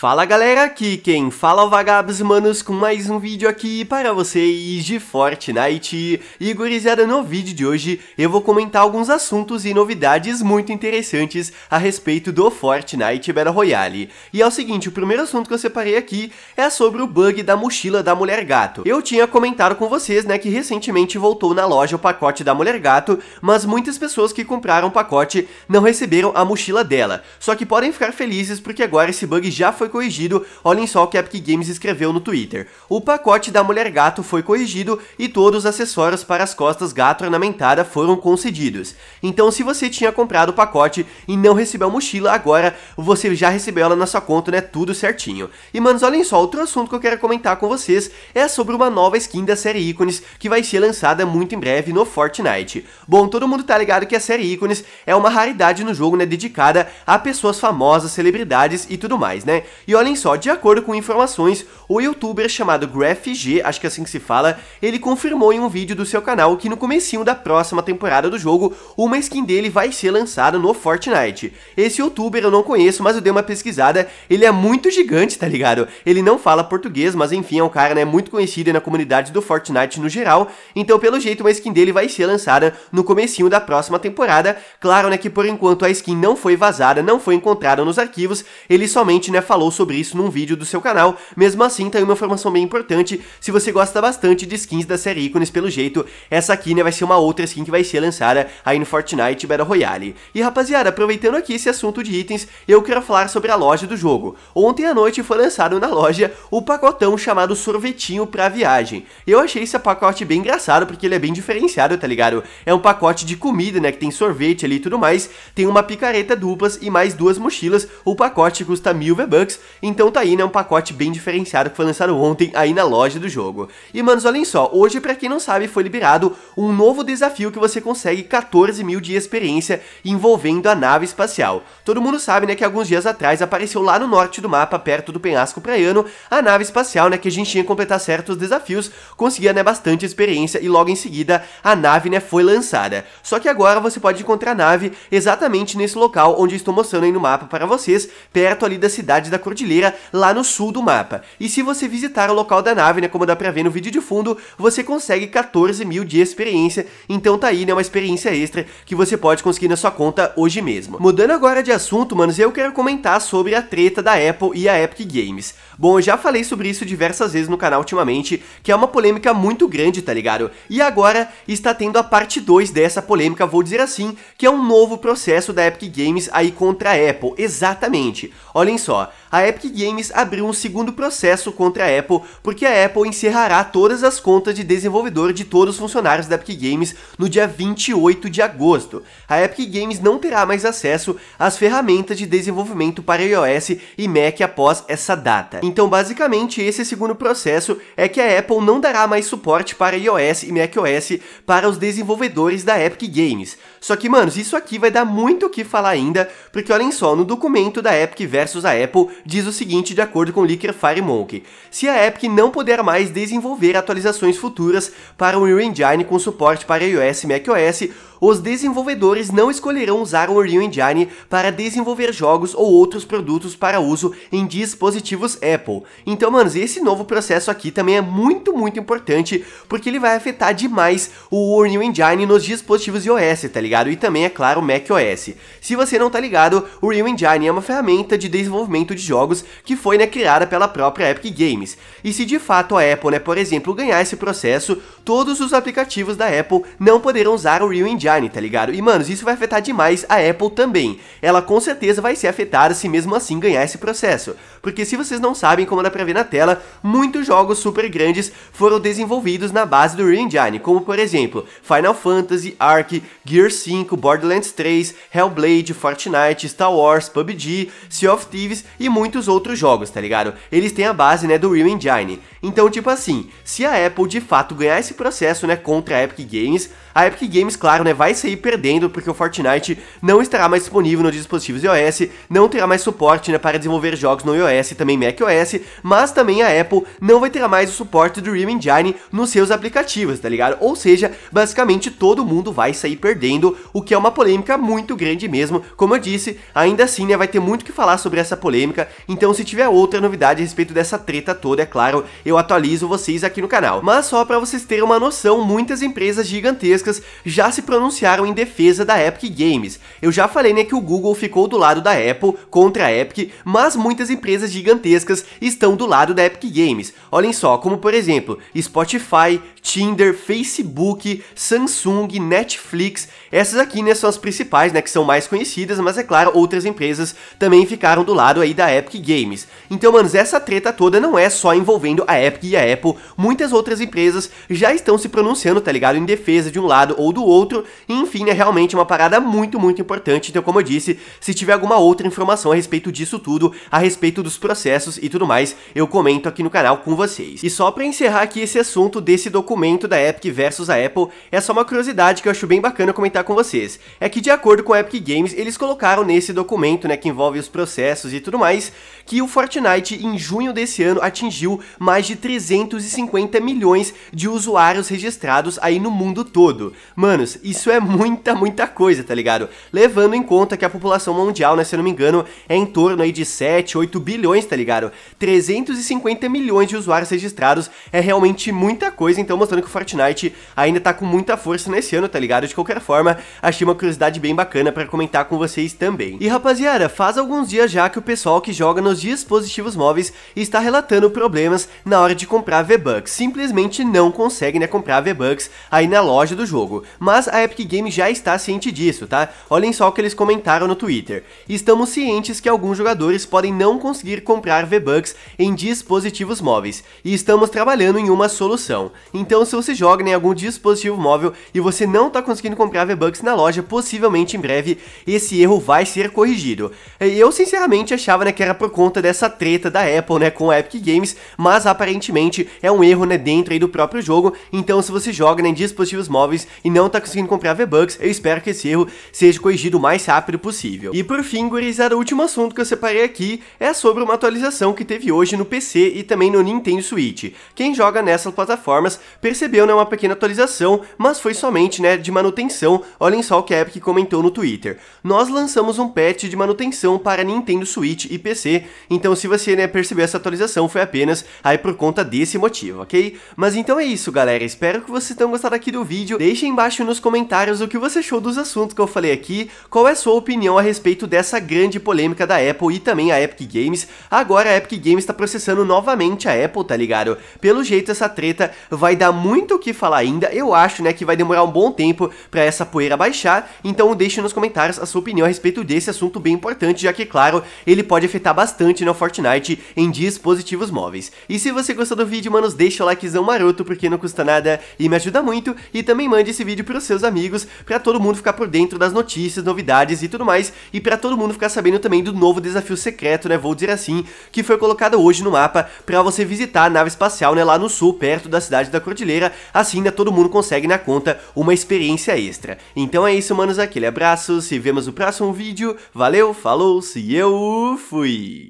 Fala galera, aqui quem fala é o Vagabos Manos com mais um vídeo aqui para vocês de Fortnite. E gurizada, no vídeo de hoje eu vou comentar alguns assuntos e novidades muito interessantes a respeito do Fortnite Battle Royale. E é o seguinte, o primeiro assunto que eu separei aqui é sobre o bug da mochila da Mulher Gato. Eu tinha comentado com vocês, né, que recentemente voltou na loja o pacote da Mulher Gato, mas muitas pessoas que compraram o pacote não receberam a mochila dela. Só que podem ficar felizes porque agora esse bug já foi foi corrigido, olhem só o que a Epic Games escreveu no Twitter. O pacote da Mulher Gato foi corrigido e todos os acessórios para as costas gato ornamentada foram concedidos. Então se você tinha comprado o pacote e não recebeu a mochila, agora você já recebeu ela na sua conta, né? Tudo certinho. E manos, olhem só, outro assunto que eu quero comentar com vocês é sobre uma nova skin da série Ícones que vai ser lançada muito em breve no Fortnite. Bom, todo mundo tá ligado que a série Ícones é uma raridade no jogo, né? Dedicada a pessoas famosas, celebridades e tudo mais, né? E olhem só, de acordo com informações, o youtuber chamado GraphG, acho que é assim que se fala, ele confirmou em um vídeo do seu canal que no comecinho da próxima temporada do jogo, uma skin dele vai ser lançada no Fortnite. Esse youtuber eu não conheço, mas eu dei uma pesquisada, ele é muito gigante, tá ligado? Ele não fala português, mas enfim, é um cara né, muito conhecido na comunidade do Fortnite no geral, então pelo jeito uma skin dele vai ser lançada no comecinho da próxima temporada, claro né, que por enquanto a skin não foi vazada, não foi encontrada nos arquivos, ele somente né, falou falou sobre isso num vídeo do seu canal, mesmo assim tá aí uma informação bem importante, se você gosta bastante de skins da série Ícones pelo jeito, essa aqui né, vai ser uma outra skin que vai ser lançada aí no Fortnite Battle Royale. E rapaziada, aproveitando aqui esse assunto de itens, eu quero falar sobre a loja do jogo. Ontem à noite foi lançado na loja o pacotão chamado Sorvetinho pra Viagem. Eu achei esse pacote bem engraçado porque ele é bem diferenciado, tá ligado? É um pacote de comida, né, que tem sorvete ali e tudo mais, tem uma picareta duplas e mais duas mochilas, o pacote custa mil V-Bucks então tá aí, né, um pacote bem diferenciado que foi lançado ontem aí na loja do jogo. E manos, olhem só, hoje pra quem não sabe foi liberado um novo desafio que você consegue 14 mil de experiência envolvendo a nave espacial. Todo mundo sabe, né, que alguns dias atrás apareceu lá no norte do mapa, perto do penhasco praiano, a nave espacial, né, que a gente tinha que completar certos desafios, conseguia, né, bastante experiência e logo em seguida a nave, né, foi lançada. Só que agora você pode encontrar a nave exatamente nesse local onde eu estou mostrando aí no mapa para vocês, perto ali da cidade da cordilheira lá no sul do mapa. E se você visitar o local da nave, né, como dá pra ver no vídeo de fundo, você consegue 14 mil de experiência, então tá aí, né, uma experiência extra que você pode conseguir na sua conta hoje mesmo. Mudando agora de assunto, manos, eu quero comentar sobre a treta da Apple e a Epic Games. Bom, eu já falei sobre isso diversas vezes no canal ultimamente, que é uma polêmica muito grande, tá ligado? E agora está tendo a parte 2 dessa polêmica, vou dizer assim, que é um novo processo da Epic Games aí contra a Apple, exatamente. Olhem só, a a Epic Games abriu um segundo processo contra a Apple, porque a Apple encerrará todas as contas de desenvolvedor de todos os funcionários da Epic Games no dia 28 de agosto. A Epic Games não terá mais acesso às ferramentas de desenvolvimento para iOS e Mac após essa data. Então, basicamente, esse segundo processo é que a Apple não dará mais suporte para iOS e macOS para os desenvolvedores da Epic Games. Só que, manos, isso aqui vai dar muito o que falar ainda, porque olhem só, no documento da Epic versus a Apple diz o seguinte de acordo com Licker Monk: se a Epic não puder mais desenvolver atualizações futuras para o Unreal Engine com suporte para iOS e macOS, os desenvolvedores não escolherão usar o Unreal Engine para desenvolver jogos ou outros produtos para uso em dispositivos Apple. Então, manos, esse novo processo aqui também é muito, muito importante, porque ele vai afetar demais o Unreal Engine nos dispositivos iOS, tá ligado? E também, é claro, o macOS. Se você não tá ligado, o Unreal Engine é uma ferramenta de desenvolvimento de jogos que foi né, criada pela própria Epic Games. E se de fato a Apple, né, por exemplo, ganhar esse processo, todos os aplicativos da Apple não poderão usar o Unreal Engine Engine, tá ligado? E, manos, isso vai afetar demais a Apple também. Ela com certeza vai ser afetada se mesmo assim ganhar esse processo. Porque se vocês não sabem, como dá pra ver na tela, muitos jogos super grandes foram desenvolvidos na base do Unreal Engine, como por exemplo, Final Fantasy, Ark, Gear 5, Borderlands 3, Hellblade, Fortnite, Star Wars, PUBG, Sea of Thieves e muitos outros jogos, tá ligado? Eles têm a base, né, do Unreal Engine. Então, tipo assim, se a Apple de fato ganhar esse processo, né, contra a Epic Games, a Epic Games, claro, né, vai sair perdendo porque o Fortnite não estará mais disponível nos dispositivos iOS, não terá mais suporte né, para desenvolver jogos no iOS e também macOS, mas também a Apple não vai ter mais o suporte do Dream Engine nos seus aplicativos, tá ligado? Ou seja, basicamente todo mundo vai sair perdendo, o que é uma polêmica muito grande mesmo. Como eu disse, ainda assim né, vai ter muito que falar sobre essa polêmica, então se tiver outra novidade a respeito dessa treta toda, é claro, eu atualizo vocês aqui no canal. Mas só para vocês terem uma noção, muitas empresas gigantescas já se pronunciaram pronunciaram em defesa da Epic Games. Eu já falei né, que o Google ficou do lado da Apple contra a Epic, mas muitas empresas gigantescas estão do lado da Epic Games. Olhem só, como por exemplo, Spotify, Tinder, Facebook, Samsung, Netflix. Essas aqui né, são as principais, né, que são mais conhecidas, mas é claro, outras empresas também ficaram do lado aí da Epic Games. Então, manos, essa treta toda não é só envolvendo a Epic e a Apple, muitas outras empresas já estão se pronunciando, tá ligado, em defesa de um lado ou do outro, enfim, né, é realmente uma parada muito, muito importante. Então, como eu disse, se tiver alguma outra informação a respeito disso tudo, a respeito dos processos e tudo mais, eu comento aqui no canal com vocês. E só para encerrar aqui esse assunto desse documento da Epic versus a Apple, é só uma curiosidade que eu acho bem bacana comentar com vocês. É que de acordo com a Epic Games, eles colocaram nesse documento, né, que envolve os processos e tudo mais, que o Fortnite em junho desse ano atingiu mais de 350 milhões de usuários registrados aí no mundo todo. Manos, isso isso é muita, muita coisa, tá ligado? Levando em conta que a população mundial, né, se eu não me engano, é em torno aí de 7, 8 bilhões, tá ligado? 350 milhões de usuários registrados é realmente muita coisa, então mostrando que o Fortnite ainda tá com muita força nesse ano, tá ligado? De qualquer forma, achei uma curiosidade bem bacana para comentar com vocês também. E rapaziada, faz alguns dias já que o pessoal que joga nos dispositivos móveis está relatando problemas na hora de comprar V-Bucks. Simplesmente não consegue, né, comprar V-Bucks aí na loja do jogo. Mas a Epic Games já está ciente disso, tá? Olhem só o que eles comentaram no Twitter. Estamos cientes que alguns jogadores podem não conseguir comprar V-Bucks em dispositivos móveis, e estamos trabalhando em uma solução. Então se você joga em algum dispositivo móvel e você não está conseguindo comprar V-Bucks na loja, possivelmente em breve esse erro vai ser corrigido. Eu sinceramente achava né, que era por conta dessa treta da Apple né, com a Epic Games, mas aparentemente é um erro né, dentro do próprio jogo, então se você joga né, em dispositivos móveis e não está conseguindo comprar comprar V-Bucks, eu espero que esse erro seja corrigido o mais rápido possível. E por fim, gurizada, o último assunto que eu separei aqui é sobre uma atualização que teve hoje no PC e também no Nintendo Switch. Quem joga nessas plataformas percebeu né, uma pequena atualização, mas foi somente né, de manutenção, olhem só o que a Epic comentou no Twitter. Nós lançamos um patch de manutenção para Nintendo Switch e PC, então se você né, percebeu essa atualização foi apenas aí por conta desse motivo, ok? Mas então é isso, galera, espero que vocês tenham gostado aqui do vídeo, deixem embaixo nos comentários comentários o que você achou dos assuntos que eu falei aqui, qual é a sua opinião a respeito dessa grande polêmica da Apple e também a Epic Games. Agora a Epic Games está processando novamente a Apple, tá ligado? Pelo jeito essa treta vai dar muito o que falar ainda, eu acho, né, que vai demorar um bom tempo para essa poeira baixar, então deixe nos comentários a sua opinião a respeito desse assunto bem importante, já que, claro, ele pode afetar bastante no Fortnite em dispositivos móveis. E se você gostou do vídeo, manos, deixa o likezão maroto, porque não custa nada e me ajuda muito, e também mande esse vídeo pros seus amigos amigos, para todo mundo ficar por dentro das notícias, novidades e tudo mais, e para todo mundo ficar sabendo também do novo desafio secreto, né, vou dizer assim, que foi colocado hoje no mapa para você visitar a nave espacial, né, lá no sul, perto da cidade da Cordilheira, assim né, todo mundo consegue na conta uma experiência extra. Então é isso, manos, aquele abraço, se vemos no próximo vídeo, valeu, falou, se eu fui!